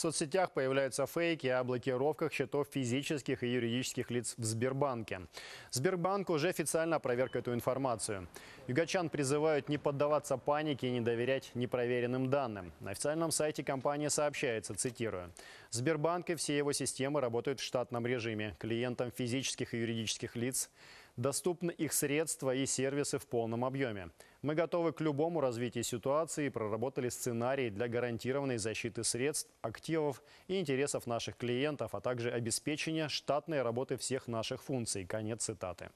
В соцсетях появляются фейки о блокировках счетов физических и юридических лиц в Сбербанке. Сбербанк уже официально опроверг эту информацию. Югачан призывают не поддаваться панике и не доверять непроверенным данным. На официальном сайте компании сообщается, цитирую, «Сбербанк и все его системы работают в штатном режиме. Клиентам физических и юридических лиц – Доступны их средства и сервисы в полном объеме. Мы готовы к любому развитию ситуации и проработали сценарий для гарантированной защиты средств, активов и интересов наших клиентов, а также обеспечения штатной работы всех наших функций. Конец цитаты.